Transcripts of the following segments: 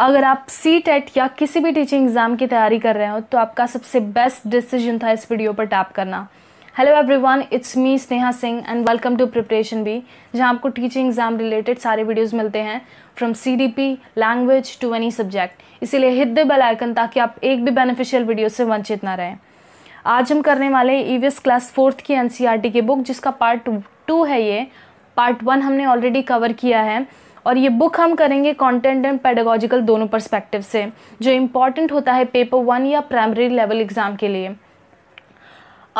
अगर आप C TET e या किसी भी टीचिंग एग्ज़ाम की तैयारी कर रहे हो तो आपका सबसे बेस्ट डिसीजन था इस वीडियो पर टैप करना hello everyone it's me Sneha Singh and welcome to preparation B जहां आपको टीचिंग एग्जाम रिलेटेड सारे वीडियोस मिलते हैं from CDP language to any subject इसीलिए हिट द बेल आइकन ताकि आप एक भी बेनिफिशियल वीडियो से वंचित ना रहें आज हम करने वाले ईवीएस क्लास फोर्थ की एनसीईआरटी e की बुक जिसका पार्ट टू है ये पार्ट वन हमने ऑलरेडी कवर किया है और ये बुक हम करेंगे कंटेंट एंड पेडागॉजिकल दोनों पर्सपेक्टिव से जो इम्पॉर्टेंट होता है पेपर वन या प्राइमरी लेवल एग्ज़ाम के लिए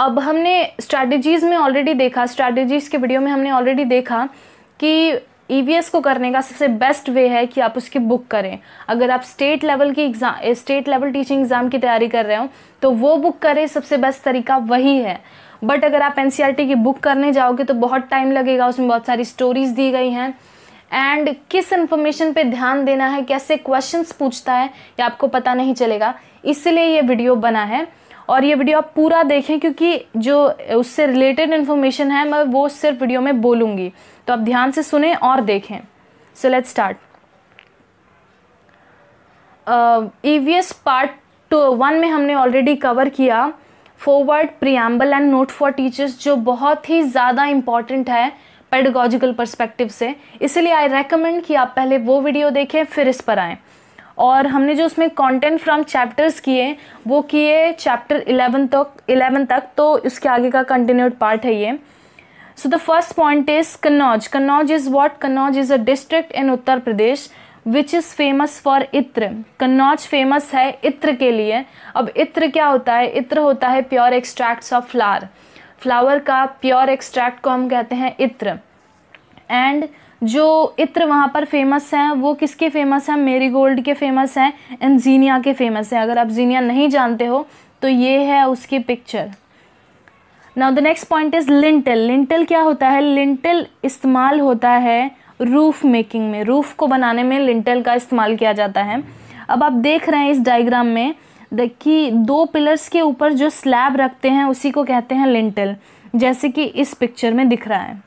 अब हमने स्ट्रैटेजीज़ में ऑलरेडी देखा स्ट्रैटेजीज़ के वीडियो में हमने ऑलरेडी देखा कि ई e को करने का सबसे बेस्ट वे है कि आप उसकी बुक करें अगर आप स्टेट लेवल की exam state level teaching exam की तैयारी कर रहे हो तो वो बुक करें सबसे बेस्ट तरीका वही है बट अगर आप एन e की बुक करने जाओगे तो बहुत टाइम लगेगा उसमें बहुत सारी स्टोरीज़ दी गई हैं एंड किस इन्फॉर्मेशन पे ध्यान देना है कैसे क्वेश्चंस पूछता है ये आपको पता नहीं चलेगा इसलिए ये वीडियो बना है और ये वीडियो आप पूरा देखें क्योंकि जो उससे रिलेटेड इन्फॉर्मेशन है मैं वो सिर्फ वीडियो में बोलूँगी तो आप ध्यान से सुने और देखें so let start E V S part two one में हमने ऑलरेडी कवर किया forward preamble and note for teachers जो बहुत ही ज़्यादा इम्पॉर्टेंट है पेडगोजिकल परस्पेक्टिव से इसलिए आई रेकमेंड कि आप पहले वो वीडियो देखें फिर इस पर आएँ और हमने जो उसमें कंटेंट फ्रॉम चैप्टर्स किए वो किए चैप्टर इलेवन तक इलेवन तक तो इसके आगे का कंटिन्यूड पार्ट है ये so the first point is Kannauj Kannauj is what Kannauj is a district in Uttar Pradesh which is famous for इत्र कन्नौज फेमस है इत्र के लिए अब इत्र क्या होता है इत्र होता है pure extracts of flower flower का प्योर एक्सट्रैक्ट को हम कहते हैं इत्र एंड जो इत्र वहाँ पर फेमस हैं वो किसके फेमस हैं मेरी गोल्ड के फेमस हैं एंड जीनिया के फेमस हैं अगर आप जीनिया नहीं जानते हो तो ये है उसकी picture now the next point is lintel lintel क्या होता है लिंटल इस्तेमाल होता है रूफ़ मेकिंग में रूफ़ को बनाने में लिंटल का इस्तेमाल किया जाता है अब आप देख रहे हैं इस डायग्राम में कि दो पिलर्स के ऊपर जो स्लैब रखते हैं उसी को कहते हैं लिंटल जैसे कि इस पिक्चर में दिख रहा है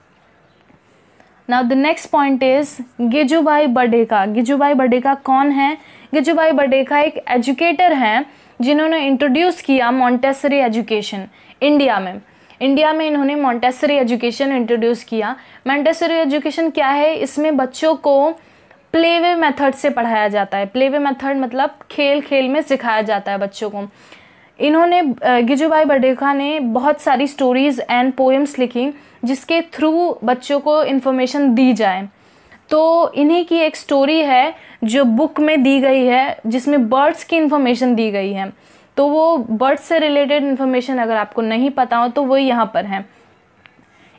now the next point is Gijubhai Badheka Gijubhai Badheka कौन है गिजुभाई बडेका एक एजुकेटर हैं जिन्होंने इंट्रोड्यूस किया मॉन्टेसरी एजुकेशन इंडिया में इंडिया में इन्होंने मॉन्टेसरी एजुकेशन इंट्रोड्यूस किया मॉन्टेसरी एजुकेशन क्या है इसमें बच्चों को प्ले वे मेथड से पढ़ाया जाता है प्ले वे मेथड मतलब खेल खेल में सिखाया जाता है बच्चों को इन्होंने गिजुभाई बडेखा ने बहुत सारी स्टोरीज़ एंड पोएम्स लिखी जिसके थ्रू बच्चों को इन्फॉर्मेशन दी जाए तो इन्हीं की एक स्टोरी है जो बुक में दी गई है जिसमें बर्ड्स की इन्फॉर्मेशन दी गई है तो वो बर्ड्स से रिलेटेड इन्फॉर्मेशन अगर आपको नहीं पता हो तो वो यहाँ पर है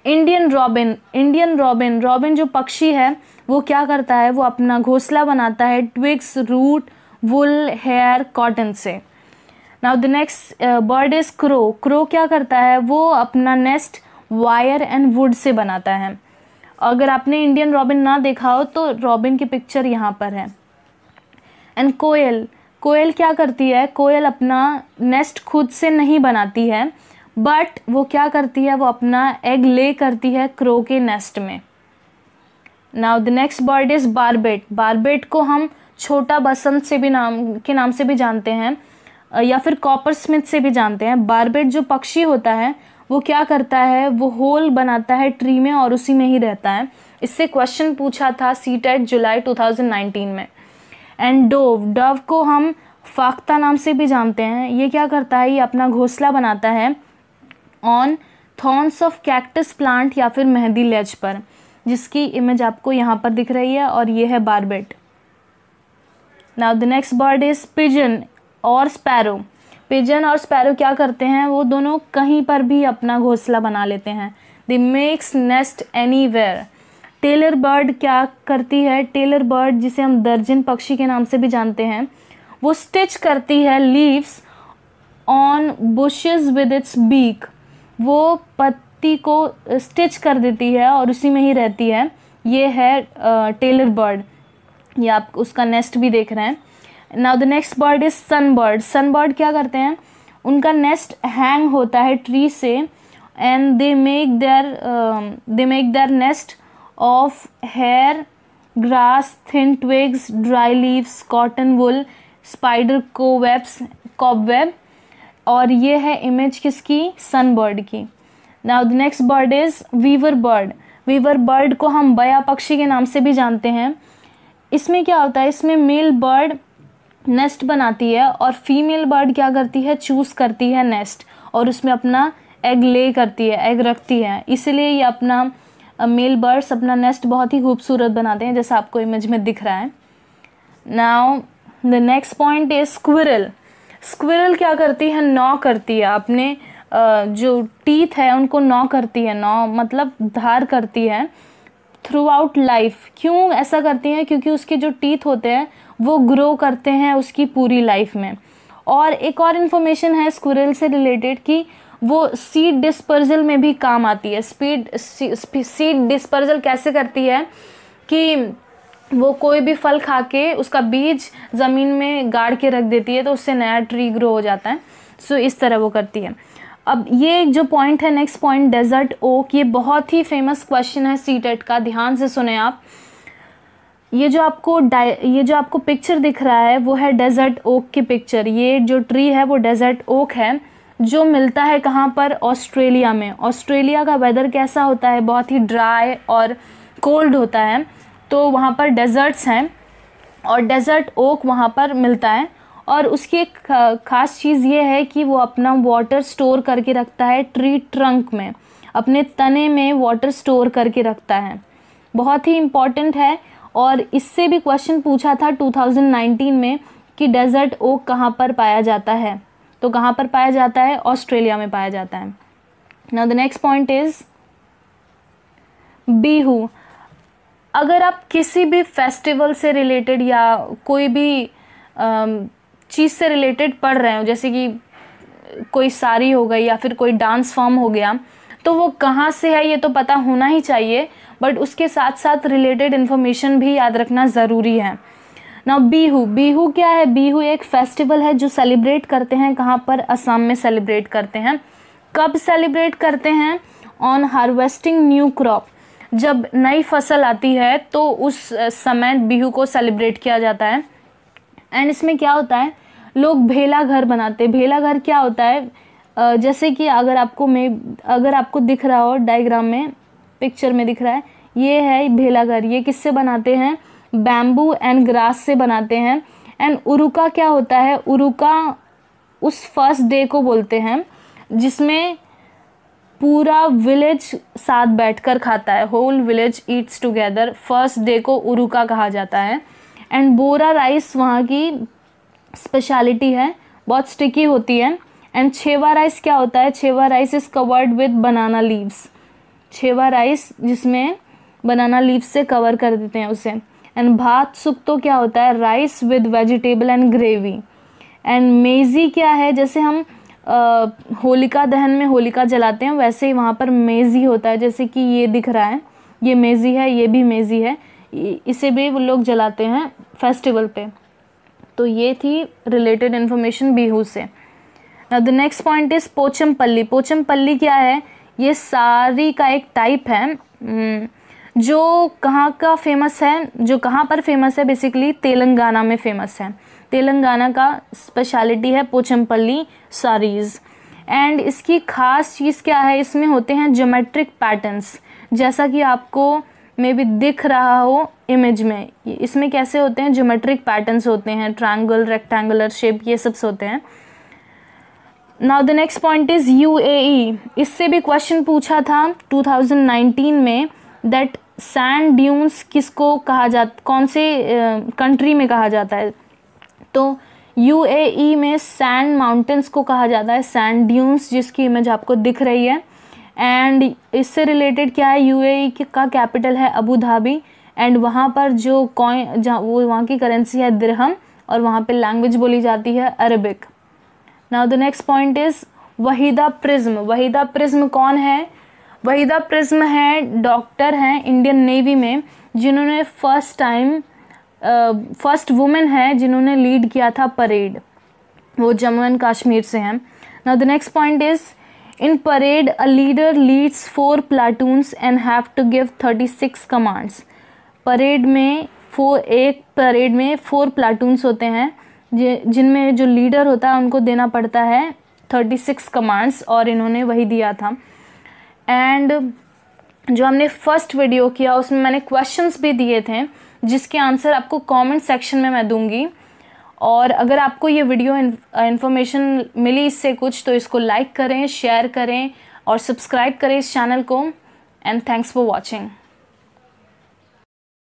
Indian robin Indian robin robin जो पक्षी है वो क्या करता है वो अपना घोंसला बनाता है twigs root wool hair cotton से now the next bird is crow crow क्या करता है वो अपना nest wire and would say बनाता है अगर आपने इंडियन रॉबिन ना देखा हो तो रॉबिन की पिक्चर यहाँ पर है एंड कोयल कोयल क्या करती है कोयल अपना नेस्ट खुद से नहीं बनाती है बट वो क्या करती है वो अपना एग ले करती है क्रो के नेस्ट में now the next bird is barbet barbet को हम छोटा बसंत से भी नाम के नाम से भी जानते हैं या फिर कॉपर स्मिथ से भी जानते हैं बारबेट जो पक्षी होता है वो क्या करता है वो होल बनाता है ट्री में और उसी में ही रहता है इससे क्वेश्चन पूछा था सी टेट e जुलाई 2019 में एंड डोव डव को हम फाख्ता नाम से भी जानते हैं ये क्या करता है ये अपना घोंसला बनाता है on thorns of cactus plant या फिर मेहंदी लेज पर जिसकी इमेज आपको यहाँ पर दिख रही है और ये है barbet now the next bird is pigeon और स्पैरो पिजन और स्पैरो क्या करते हैं वो दोनों कहीं पर भी अपना घोंसला बना लेते हैं the makes nest anywhere tailor bird क्या करती है टेलर बर्ड जिसे हम दर्जन पक्षी के नाम से भी जानते हैं वो स्टिच करती है leaves on bushes with its beak वो पत्ती को स्टिच कर देती है और उसी में ही रहती है ये है टेलर बर्ड ये आप उसका नेस्ट भी देख रहे हैं now the next bird is sunbird sunbird क्या करते हैं उनका नेस्ट हैंग होता है ट्री से and they make their they make their nest of hair grass thin twigs dry leaves cotton wool spider को वेब्स वेब और ये है इमेज किसकी सन बर्ड की now the next bird is weaver bird weaver bird को हम बया पक्षी के नाम से भी जानते हैं इसमें क्या होता है इसमें मेल बर्ड नेस्ट बनाती है और फीमेल बर्ड क्या करती है चूज़ करती है नेस्ट और उसमें अपना एग ले करती है एग रखती है इसलिए ये अपना मेल बर्ड्स अपना नेस्ट बहुत ही खूबसूरत बनाते हैं जैसा आपको इमेज में दिख रहा है now the next point is squirrel squirrel क्या करती है नॉ करती है अपने जो टीथ है उनको नॉ करती है नॉ मतलब धार करती है थ्रू आउट लाइफ क्यों ऐसा करती है क्योंकि उसके जो टीथ होते हैं वो ग्रो करते हैं उसकी पूरी लाइफ में और एक और इन्फॉर्मेशन है स्कूरल से रिलेटेड कि वो सीड डिस्पर्जल में भी काम आती है स्पीड सीड डिस्पर्जल कैसे करती है कि वो कोई भी फल खा के उसका बीज ज़मीन में गाड़ के रख देती है तो उससे नया ट्री ग्रो हो जाता है सो इस तरह वो करती है अब ये जो पॉइंट है नेक्स्ट पॉइंट डेजर्ट ओक ये बहुत ही फेमस क्वेश्चन है सी टेट e का ध्यान से सुने आप ये जो आपको ये जो आपको पिक्चर दिख रहा है वो है डेजर्ट ओक की पिक्चर ये जो ट्री है वो डेजर्ट ओक है जो मिलता है कहाँ पर ऑस्ट्रेलिया में ऑस्ट्रेलिया का वेदर कैसा होता है बहुत ही ड्राई और कोल्ड होता है तो वहाँ पर डेजर्ट्स हैं और डेजर्ट ओक वहाँ पर मिलता है और उसकी एक ख़ास चीज़ ये है कि वो अपना वाटर स्टोर करके रखता है ट्री ट्रंक में अपने तने में वाटर स्टोर करके रखता है बहुत ही इम्पॉर्टेंट है और इससे भी क्वेश्चन पूछा था 2019 में कि डेजर्ट ओक कहाँ पर पाया जाता है तो कहाँ पर पाया जाता है ऑस्ट्रेलिया में पाया जाता है now the next point is Bihu अगर आप किसी भी फेस्टिवल से रिलेटेड या कोई भी चीज़ से रिलेटेड पढ़ रहे हो जैसे कि कोई साड़ी हो गई या फिर कोई डांस फॉर्म हो गया तो वो कहाँ से है ये तो पता होना ही चाहिए बट उसके साथ साथ रिलेटेड इन्फॉर्मेशन भी याद रखना ज़रूरी है ना बीहू बीहू क्या है बीहू एक फेस्टिवल है जो सेलिब्रेट करते हैं कहाँ पर असम में सेलिब्रेट करते हैं कब सेलिब्रेट करते हैं ऑन हार्वेस्टिंग न्यू क्रॉप जब नई फसल आती है तो उस समय बीहू को सेलिब्रेट किया जाता है एंड इसमें क्या होता है लोग भेला घर बनाते हैं भेला घर क्या होता है जैसे कि अगर आपको मे अगर आपको दिख रहा हो डायग्राम में पिक्चर में दिख रहा है ये है भेलाघर ये किससे बनाते हैं बैम्बू एंड ग्रास से बनाते हैं एंड उरुका क्या होता है उरुका उस फर्स्ट डे को बोलते हैं जिसमें पूरा विलेज साथ बैठकर खाता है whole village eats together first day को उरुका कहा जाता है एंड बोरा राइस वहाँ की स्पेशलिटी है बहुत स्टिकी होती है एंड छेवा राइस क्या होता है Cheva rice is covered with banana leaves Cheva rice जिसमें बनाना लीव से कवर कर देते हैं उसे एंड भात सुप तो क्या होता है rice with vegetable and gravy and Meji क्या है जैसे हम आ, होलिका दहन में होलिका जलाते हैं वैसे ही वहाँ पर मेज़ी होता है जैसे कि ये दिख रहा है ये मेज़ी है ये भी मेज़ी है इसे भी वो लोग जलाते हैं फेस्टिवल पे तो ये थी रिलेटेड इन्फॉर्मेशन बीहू से the next point is Pochampally Pochampally क्या है ये सारी का एक टाइप है हम्म, जो कहाँ का फेमस है जो कहाँ पर फेमस है बेसिकली तेलंगाना में फेमस है तेलंगाना का स्पेशलिटी है पोचमपल्ली सारीज़ एंड इसकी ख़ास चीज़ क्या है इसमें होते हैं जोमेट्रिक पैटर्न्स जैसा कि आपको मे बी दिख रहा हो इमेज में इसमें कैसे होते हैं जोमेट्रिक पैटर्न्स होते हैं ट्रायंगल रेक्टेंगुलर शेप ये सब होते हैं now the next point is U इससे भी क्वेश्चन पूछा था 2019 में दैट सैंड ड्यून्स किसको कहा जा कौन से कंट्री uh, में कहा जाता है तो यू e में सैंड माउंटेंस को कहा जाता है सैंड ड्यून्स जिसकी इमेज आपको दिख रही है एंड इससे रिलेटेड क्या है यू e का कैपिटल है अबू धाबी एंड वहाँ पर जो कॉइन जहाँ वो वहाँ की करेंसी है दिरहम और वहाँ पे लैंग्वेज बोली जाती है Arabic now the next point is Waheeda Prism Waheeda Prism कौन है वहीदा प्रिज्म है डॉक्टर हैं इंडियन नेवी में जिन्होंने फर्स्ट टाइम फर्स्ट वुमेन है जिन्होंने लीड किया था परेड वो जम्मू एंड कश्मीर से हैं now the next point is in parade a leader leads four platoons and have to give thirty six commands parade में फोर एक परेड में फोर प्लाटून्स होते हैं जिनमें जो लीडर होता है उनको देना पड़ता है थर्टी सिक्स कमांड्स और इन्होंने वही दिया था एंड जो हमने फर्स्ट वीडियो किया उसमें मैंने क्वेश्चंस भी दिए थे जिसके आंसर आपको कमेंट सेक्शन में मैं दूंगी और अगर आपको ये वीडियो इन्फॉर्मेशन uh, मिली इससे कुछ तो इसको लाइक करें शेयर करें और सब्सक्राइब करें इस चैनल को एंड थैंक्स फॉर वॉचिंग